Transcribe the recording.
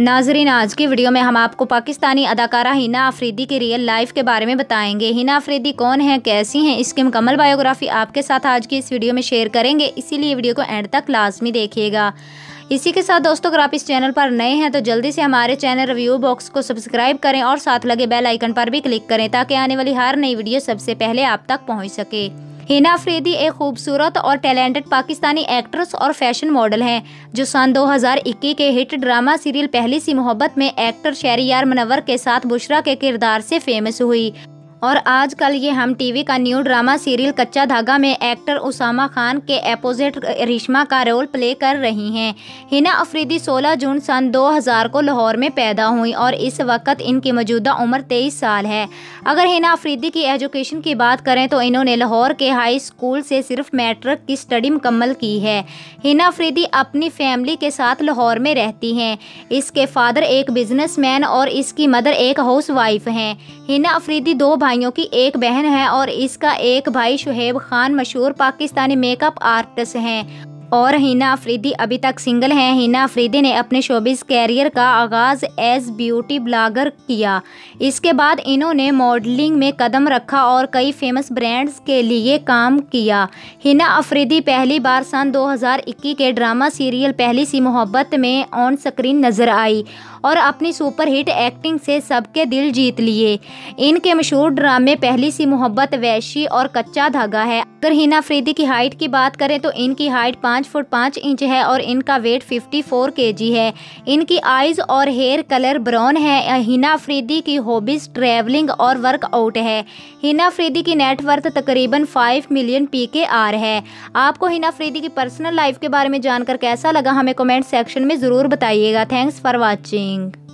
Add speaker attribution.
Speaker 1: नाजरीन आज की वीडियो में हम आपको पाकिस्तानी अदाकारा हिना आफरीदी की रियल लाइफ के बारे में बताएंगे हिना आफरीदी कौन है कैसी हैं इसकी मुकम्मल बायोग्राफी आपके साथ आज की इस वीडियो में शेयर करेंगे इसीलिए वीडियो को एंड तक लाजमी देखिएगा इसी के साथ दोस्तों अगर आप इस चैनल पर नए हैं तो जल्दी से हमारे चैनल रिव्यू बॉक्स को सब्सक्राइब करें और साथ लगे बेल आइकन पर भी क्लिक करें ताकि आने वाली हर नई वीडियो सबसे पहले आप तक पहुँच सके हिना अफरीदी एक खूबसूरत और टैलेंटेड पाकिस्तानी एक्ट्रेस और फैशन मॉडल हैं जो सन 2021 के हिट ड्रामा सीरियल पहली सी मोहब्बत में एक्टर यार मनवर के साथ बुशरा के किरदार से फेमस हुई और आजकल ये हम टीवी का न्यू ड्रामा सीरियल कच्चा धागा में एक्टर उसामा खान के अपोजिट रिश्मा का रोल प्ले कर रही हैं हिना अफरीदी 16 जून सन 2000 को लाहौर में पैदा हुई और इस वक्त इनकी मौजूदा उम्र 23 साल है अगर हिना अफरीदी की एजुकेशन की बात करें तो इन्होंने लाहौर के हाई स्कूल से सिर्फ मैट्रिक की स्टडी मुकम्मल की है हिना अफरीदी अपनी फैमिली के साथ लाहौर में रहती हैं इसके फादर एक बिजनेस और इसकी मदर एक हाउस वाइफ हैं हिना अफरीदी दो भाइयों की एक बहन है और इसका एक भाई शुहेब खान मशहूर पाकिस्तानी मेकअप आर्टिस्ट हैं और हिना अफरीदी अभी तक सिंगल हैं हिना अफरीदी ने अपने शोबिस कैरियर का आगाज़ एज ब्यूटी ब्लॉगर किया इसके बाद इन्होंने मॉडलिंग में कदम रखा और कई फेमस ब्रांड्स के लिए काम किया हिना अफरीदी पहली बार सन 2021 के ड्रामा सीरियल पहली सी मोहब्बत में ऑन स्क्रीन नजर आई और अपनी सुपरहिट एक्टिंग से सबके दिल जीत लिए इनके मशहूर ड्रामे पहली सी मोहब्बत वैशी और कच्चा धागा है अगर हिना फ्रीदी की हाइट की बात करें तो इनकी हाइट पाँच फुट पाँच इंच है और इनका वेट 54 जी है इनकी आइज़ और हेयर कलर ब्राउन है हिना फ्रीदी की हॉबीज़ ट्रैवलिंग और वर्कआउट है हिना फ्रीदी की नेटवर्थ तकरीबन 5 मिलियन पी के आर है आपको हिना फ्रीदी की पर्सनल लाइफ के बारे में जानकर कैसा लगा हमें कमेंट सेक्शन में ज़रूर बताइएगा थैंक्स फॉर वॉचिंग